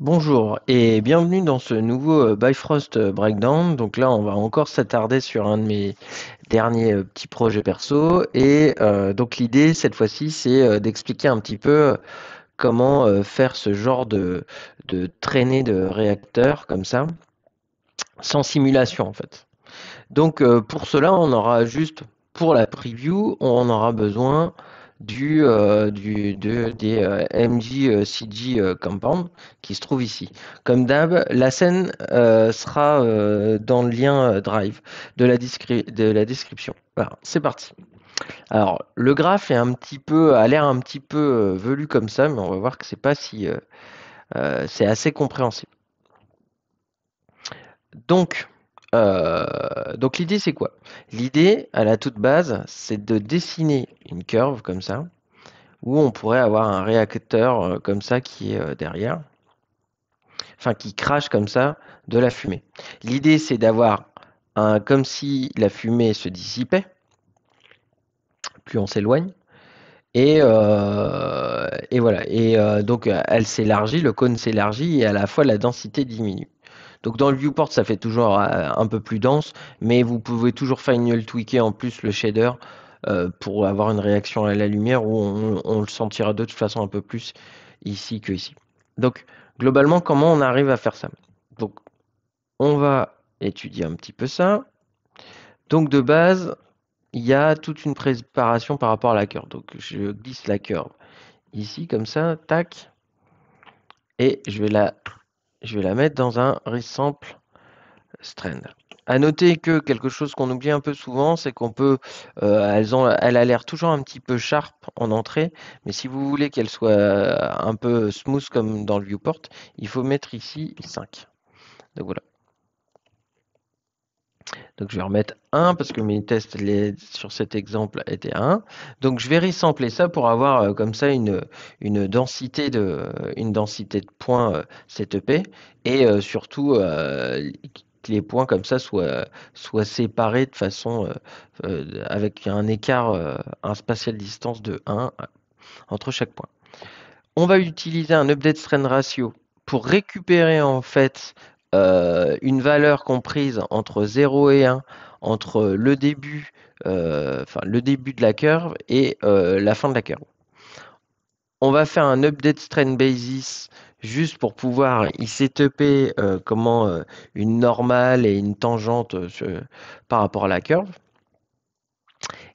Bonjour et bienvenue dans ce nouveau euh, Bifrost euh, Breakdown. Donc là, on va encore s'attarder sur un de mes derniers euh, petits projets perso. Et donc l'idée, cette fois-ci, c'est d'expliquer un petit peu comment faire ce genre de, de traînée de réacteur comme ça, sans simulation en fait. Donc pour cela, on aura juste, pour la preview, on aura besoin du, euh, du, des euh, euh, CG Compound qui se trouve ici. Comme d'hab, la scène sera dans le lien Drive de la, de la description. Voilà, c'est parti. Alors, le graphe est un petit peu, a l'air un petit peu velu comme ça, mais on va voir que c'est pas si, c'est assez compréhensible. Donc, euh, donc l'idée c'est quoi L'idée à la toute base c'est de dessiner une curve comme ça où on pourrait avoir un réacteur euh, comme ça qui est euh, derrière, enfin qui crache comme ça de la fumée. L'idée c'est d'avoir un comme si la fumée se dissipait, plus on s'éloigne. Et, et, voilà. Et donc elle s'élargit, le cône s'élargit et à la fois la densité diminue. Donc dans le viewport, ça fait toujours euh, un peu plus dense, mais vous pouvez toujours final tweaker en plus le shader euh, pour avoir une réaction à la lumière où on, le sentira de toute façon un peu plus ici que ici. Donc globalement, comment on arrive à faire ça Donc on va étudier un petit peu ça. Donc de base, il y a toute une préparation par rapport à la courbe. Donc je glisse la courbe ici comme ça, tac, et je vais la je vais la mettre dans un resample strand. À noter que quelque chose qu'on oublie un peu souvent, c'est qu'on peut, euh, elles elle a l'air toujours un petit peu sharp en entrée, mais si vous voulez qu'elle soit euh, un peu smooth comme dans le viewport, il faut mettre ici 5. Donc voilà. Donc je vais remettre 1 parce que mes tests sur cet exemple étaient 1. Donc je vais resampler ça pour avoir euh, comme ça une, une, densité de, une densité de points euh, CTP e et euh, surtout euh, que les points comme ça soient, soient séparés de façon avec un écart, un spatial distance de 1 entre chaque point. On va utiliser un update strain ratio pour récupérer en fait euh, une valeur comprise entre 0 et 1, entre le début, euh, enfin, le début de la curve et euh, la fin de la curve. On va faire un update strain basis juste pour pouvoir y setuper comment une normale et une tangente par rapport à la curve.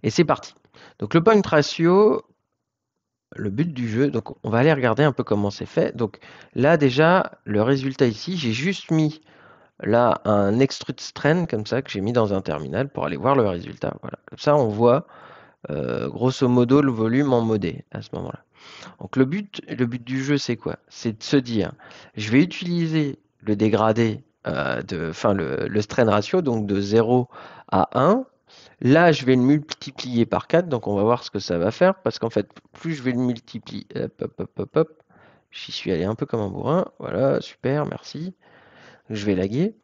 Et c'est parti. Donc le point ratio, le but du jeu. Donc on va aller regarder un peu comment c'est fait. Donc là déjà, le résultat ici, j'ai juste mis là un extrude strain comme ça que j'ai mis dans un terminal pour aller voir le résultat. Voilà. Comme ça on voit euh, grosso modo le volume en modé à ce moment-là. Donc le but, le but du jeu c'est quoi C'est de se dire, je vais utiliser le dégradé, euh, de, fin le, le strain ratio, donc de 0 à 1 Là, je vais le multiplier par 4, donc on va voir ce que ça va faire, parce qu'en fait, plus je vais le multiplier... Hop, hop, hop, hop, J'y suis allé un peu comme un bourrin. Voilà, super, merci. Je vais laguer.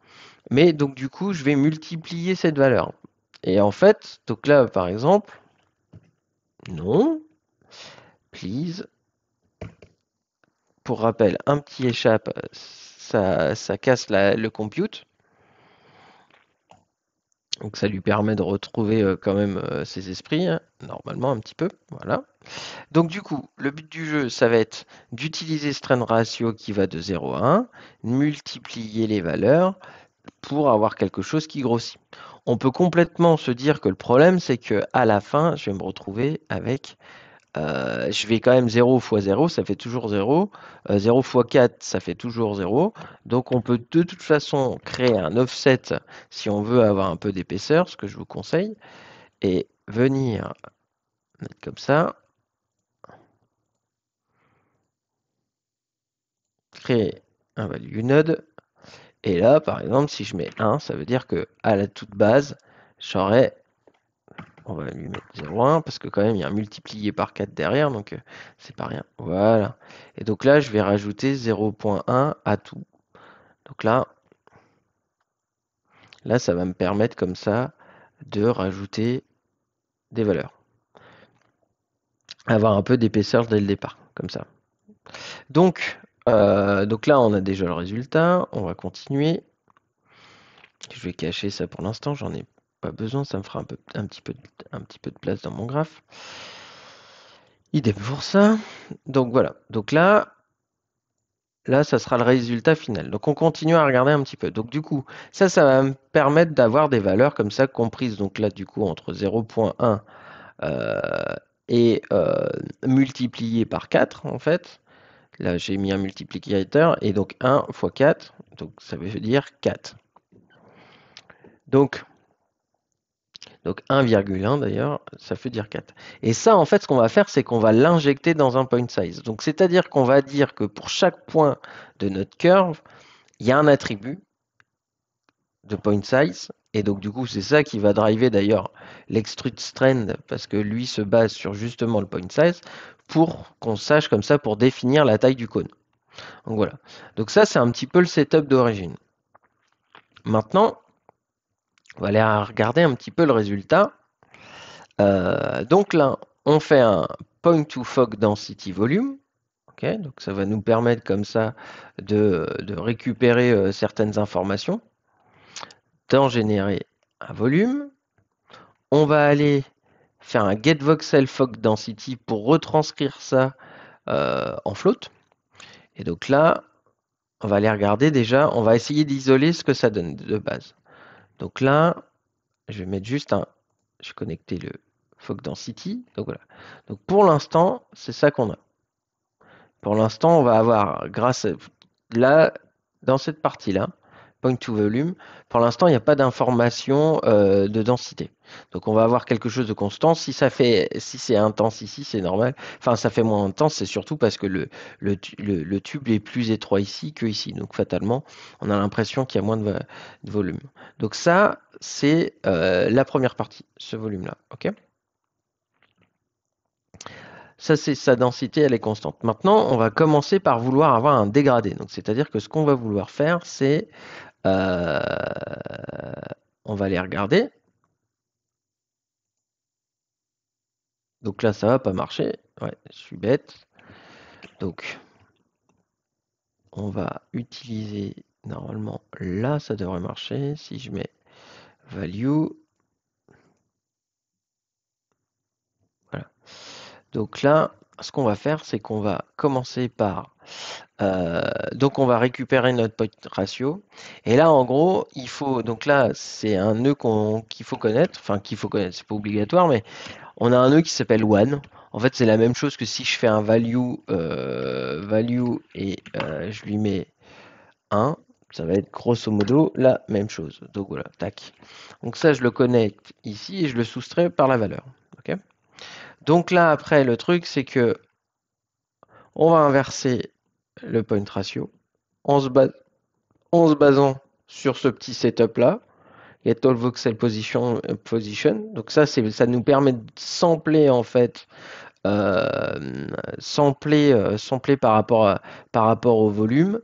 Mais donc du coup, je vais multiplier cette valeur. Et en fait, donc là, par exemple, non, please. Pour rappel, un petit échappe, ça, casse le compute. Donc ça lui permet de retrouver euh, quand même euh, ses esprits, hein, normalement un petit peu. Voilà. Donc du coup, le but du jeu, ça va être d'utiliser ce ratio qui va de 0 à 1, multiplier les valeurs pour avoir quelque chose qui grossit. On peut complètement se dire que le problème, c'est que à la fin, je vais me retrouver avec euh, je vais quand même 0 fois 0, ça fait toujours 0. 0 x 4, ça fait toujours 0. Donc on peut de toute façon créer un offset si on veut avoir un peu d'épaisseur, ce que je vous conseille. Et venir mettre comme ça. Créer un value node. Et là, par exemple, si je mets 1, ça veut dire que à la toute base, j'aurai on va lui mettre 0,1 parce que quand même il y a un multiplié par 4 derrière, donc euh, c'est pas rien. Voilà. Et donc là, je vais rajouter 0.1 à tout. Donc là, là, ça va me permettre comme ça de rajouter des valeurs. Avoir un peu d'épaisseur dès le départ, comme ça. Donc, euh, donc là, on a déjà le résultat. On va continuer. Je vais cacher ça pour l'instant, j'en ai besoin, ça me fera un, petit, peu, un petit peu de place dans mon graphe. Idem pour ça. Donc voilà, donc là, là, ça sera le résultat final. Donc on continue à regarder un petit peu. Donc du coup, ça, ça va me permettre d'avoir des valeurs comme ça comprises. Donc là, du coup, entre 0.1 euh, et euh, multiplié par 4, en fait. Là, j'ai mis un multiplicateur, et donc 1 fois 4, donc ça veut dire 4. Donc, donc 1,1 d'ailleurs, ça fait dire 4. Et ça, en fait, ce qu'on va faire, c'est qu'on va l'injecter dans un point size. Donc c'est-à-dire qu'on va dire que pour chaque point de notre curve, il y a un attribut de point size. Et donc du coup, c'est ça qui va driver d'ailleurs l'extrude strand parce que lui se base sur justement le point size, pour qu'on sache comme ça, pour définir la taille du cône. Donc voilà. Donc ça, c'est un petit peu le setup d'origine. Maintenant, on va aller regarder un petit peu le résultat. Euh, donc là, on fait un point to fog density volume. donc ça va nous permettre comme ça de, récupérer euh, certaines informations, d'en générer un volume. On va aller faire un get voxel fog density pour retranscrire ça euh, en float. Et donc là, on va aller regarder déjà, on va essayer d'isoler ce que ça donne de base. Donc là, je vais mettre juste un. Je vais connecter le Fog Density. Donc voilà. Donc pour l'instant, c'est ça qu'on a. Pour l'instant, on va avoir, grâce à là, dans cette partie-là, to volume, pour l'instant, il n'y a pas d'information euh, de densité. Donc on va avoir quelque chose de constant. Si ça fait, si c'est intense ici, c'est normal. Enfin, ça fait moins intense, c'est surtout parce que le, le, tube est plus étroit ici que ici. Donc fatalement, on a l'impression qu'il y a moins de, volume. Donc ça, c'est euh, la première partie, ce volume-là. ok ça c'est sa densité, elle est constante. Maintenant, on va commencer par vouloir avoir un dégradé. Donc, c'est-à-dire que ce qu'on va vouloir faire, c'est euh, on va les regarder. Donc là, ça va pas marcher. Ouais, je suis bête. Donc, on va utiliser normalement là, ça devrait marcher. Si je mets value. Voilà. Donc là, ce qu'on va faire, c'est qu'on va commencer par... Euh, donc on va récupérer notre point ratio. Et là, en gros, il faut... Donc là, c'est un nœud qu'il faut connaître. Enfin, qu'il faut connaître, c'est pas obligatoire, mais on a un nœud qui s'appelle one. En fait, c'est la même chose que si je fais un value, euh, value et euh, je lui mets 1. Ça va être grosso modo la même chose. Donc voilà, tac. Donc ça, je le connecte ici et je le soustrais par la valeur. Donc là, après, le truc, c'est que on va inverser le point ratio en se, se basant sur ce petit setup là, get all voxel position, euh, position. Donc ça, ça nous permet de sampler en fait, euh, euh, sampler, par rapport, par rapport au volume,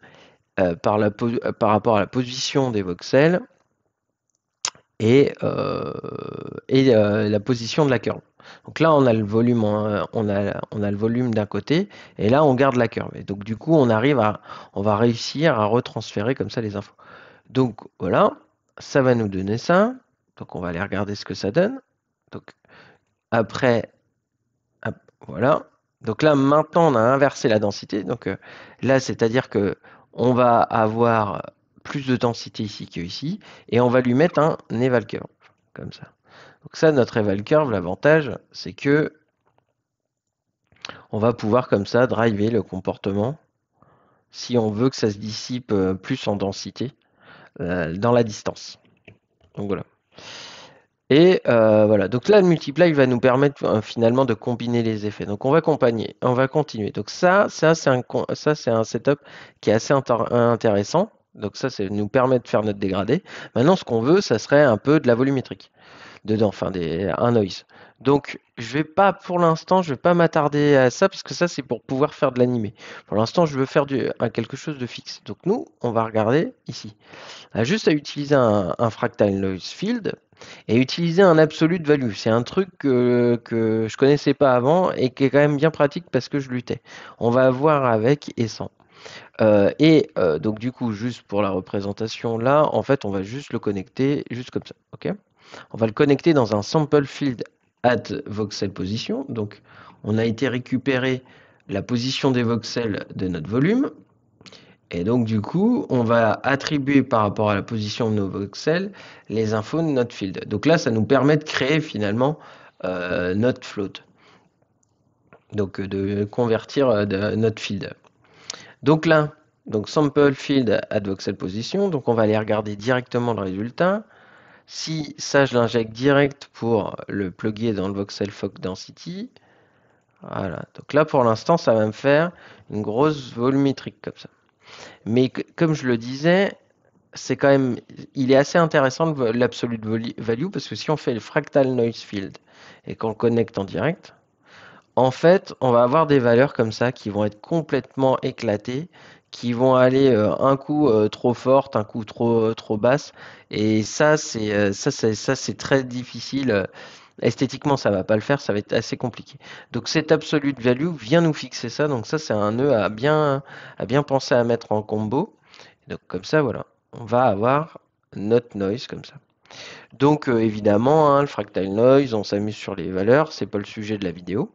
par, la, par rapport à la position des voxels et, et la position de la curve. Donc là, on a le volume, hein, on a, le volume d'un côté, et là, on garde la curve. Et donc, du coup, on arrive à, on va réussir à retransférer comme ça les infos. Donc voilà, ça va nous donner ça. Donc on va aller regarder ce que ça donne. Donc après, voilà. Donc là, maintenant, on a inversé la densité. Donc euh, là, c'est-à-dire que on va avoir plus de densité ici que ici, et on va lui mettre un Neval curve, comme ça. Donc ça, notre eval curve, l'avantage, c'est que on va pouvoir comme ça driver le comportement si on veut que ça se dissipe euh, plus en densité euh, dans la distance. Donc voilà. Et euh, voilà, donc là le multiply va nous permettre finalement de combiner les effets. Donc on va accompagner, on va continuer. Donc ça, ça c'est un, un setup qui est assez intéressant. Donc ça, ça nous permet de faire notre dégradé. Maintenant, ce qu'on veut, ça serait un peu de la volumétrique dedans, enfin des, un noise. Donc je vais pas pour l'instant, je vais pas m'attarder à ça parce que ça c'est pour pouvoir faire de l'animé. Pour l'instant, je veux faire du, quelque chose de fixe. Donc nous, on va regarder ici. juste à utiliser un, fractal noise field et utiliser un absolute value. C'est un truc que, je connaissais pas avant et qui est quand même bien pratique parce que je luttais. On va voir avec et sans. Euh, et euh, donc du coup, juste pour la représentation là, en fait, on va juste le connecter juste comme ça. ok on va le connecter dans un sample field at voxel position. Donc, on a été récupérer la position des voxels de notre volume. Et donc, du coup, on va attribuer par rapport à la position de nos voxels les infos de notre field. Donc là, ça nous permet de créer finalement euh, notre float. Donc, de convertir euh, notre field. Donc là, donc sample field at voxel position. Donc on va aller regarder directement le résultat. Si ça, je l'injecte direct pour le plugger dans le voxel fog Density, voilà. Donc là, pour l'instant, ça va me faire une grosse volumétrique comme ça. Mais comme je le disais, c'est quand même, il est assez intéressant l'absolute value parce que si on fait le fractal noise field et qu'on le connecte en direct, en fait, on va avoir des valeurs comme ça qui vont être complètement éclatées, qui vont aller euh, un coup euh, trop forte, un coup trop euh, trop basse. Et ça, c'est ça, c'est ça, c'est très difficile. Esthétiquement, ça va pas le faire, ça va être assez compliqué. Donc cette absolute value vient nous fixer ça. Donc ça, c'est un nœud à bien à bien penser à mettre en combo. Donc comme ça, voilà, on va avoir notre noise comme ça. Donc évidemment, hein, le fractal noise, on s'amuse sur les valeurs, c'est pas le sujet de la vidéo.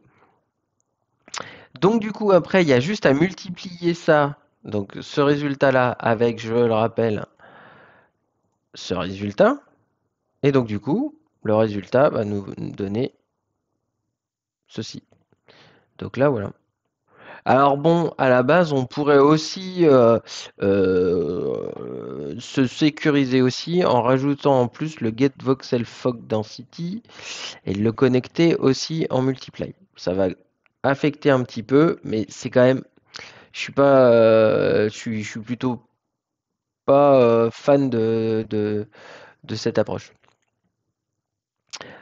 Donc du coup, après, il y a juste à multiplier ça donc ce résultat-là avec, je le rappelle, ce résultat. Et donc du coup, le résultat va nous donner ceci. Donc là, voilà. Alors bon, à la base, on pourrait aussi euh, euh, se sécuriser aussi en rajoutant en plus le get voxel fog density et le connecter aussi en multiply. Ça va affecter un petit peu, mais c'est quand même je suis pas, euh, je, suis, plutôt pas euh, fan de, de, cette approche.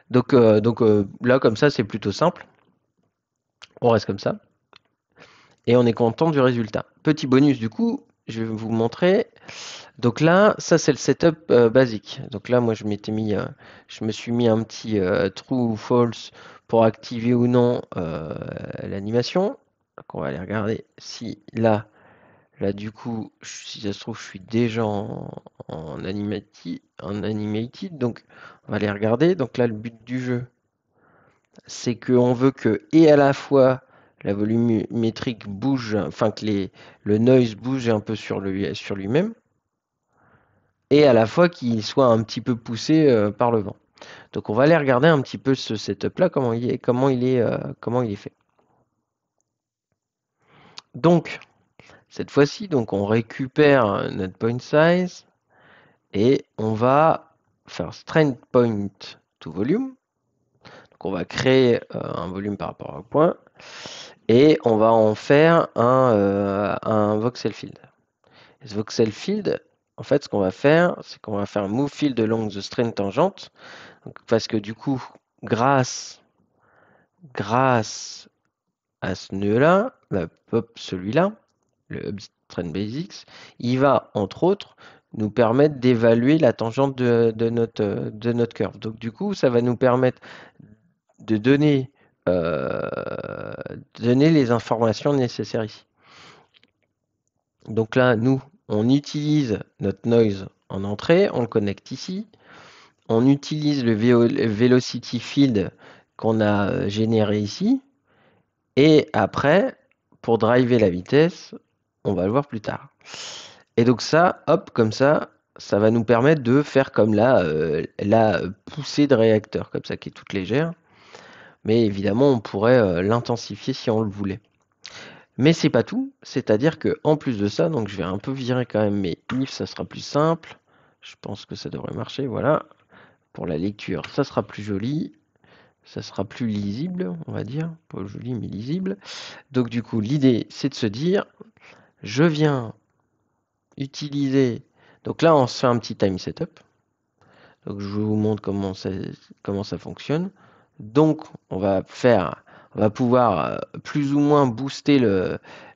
Donc, euh, donc là, comme ça, c'est plutôt simple. On reste comme ça. Et on est content du résultat. Petit bonus, du coup, je vais vous montrer. Donc là, ça c'est le setup basique. Donc là, moi je m'étais mis, je me suis mis un petit true ou false pour activer ou non l'animation on va aller regarder si là, là du coup, si ça se trouve, je suis déjà en, en, animati, en animated. Donc on va aller regarder. Donc là, le but du jeu, c'est qu'on veut que et à la fois la volumétrique bouge, enfin que les, le noise bouge un peu sur lui-même, sur lui et à la fois qu'il soit un petit peu poussé euh, par le vent. Donc on va aller regarder un petit peu ce setup là, comment il est, comment il est, euh, comment il est fait. Donc, cette fois-ci, donc on récupère notre point size et on va faire strength point to volume. Donc on va créer euh, un volume par rapport au point et on va en faire un, euh, voxel field. ce voxel field, en fait, ce qu'on va faire, c'est qu'on va faire un move field along the strain tangente. parce que du coup, grâce, grâce à ce nœud-là, bah, celui-là, le hub basics, il va, entre autres, nous permettre d'évaluer la tangente de, notre, de notre curve. Donc du coup, ça va nous permettre de donner, euh, donner les informations nécessaires ici. Donc là, nous, on utilise notre noise en entrée, on le connecte ici. On utilise le velocity field qu'on a euh, généré ici. Et après, pour driver la vitesse, on va le voir plus tard. Et donc ça, hop, comme ça, ça va nous permettre de faire comme la, euh, la poussée de réacteur, comme ça, qui est toute légère. Mais évidemment, on pourrait euh, l'intensifier si on le voulait. Mais c'est pas tout, c'est-à-dire que en plus de ça, donc je vais un peu virer quand même mes if, ça sera plus simple. Je pense que ça devrait marcher, voilà. Pour la lecture, ça sera plus joli ça sera plus lisible, on va dire, pas joli mais lisible. Donc du coup, l'idée c'est de se dire, je viens utiliser, donc là on se fait un petit time setup. Donc je vous montre comment ça, comment ça fonctionne. Donc on va faire on va pouvoir euh, plus ou moins booster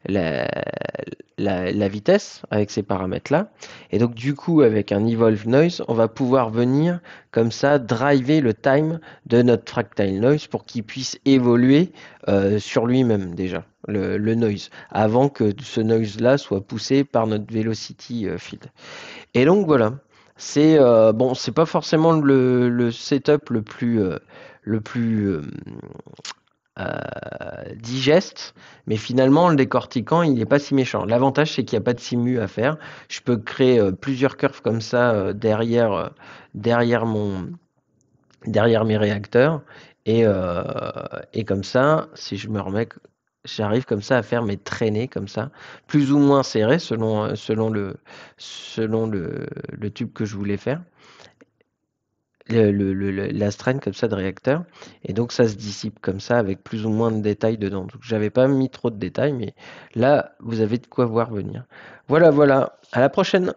la, vitesse avec ces paramètres-là. Et donc du coup, avec un Evolve Noise, on va pouvoir venir comme ça driver le time de notre Fractile Noise pour qu'il puisse évoluer euh, sur lui-même déjà, le, noise, avant que ce noise-là soit poussé par notre Velocity euh, Field. Et donc voilà, c'est bon, c'est pas forcément le, setup le plus... le plus euh, digeste, mais finalement, le décortiquant, il n'est pas si méchant. L'avantage, c'est qu'il n'y a pas de simu à faire. Je peux créer euh, plusieurs curves comme ça euh, derrière, derrière, mon, derrière mes réacteurs. Et, et, comme ça, si je me remets, j'arrive comme ça à faire mes traînées comme ça, plus ou moins serrées selon, selon, le, selon le tube que je voulais faire le, la strain comme ça de réacteur. Et donc ça se dissipe comme ça avec plus ou moins de détails dedans. Donc j'avais pas mis trop de détails, mais là vous avez de quoi voir venir. Voilà, voilà. À la prochaine.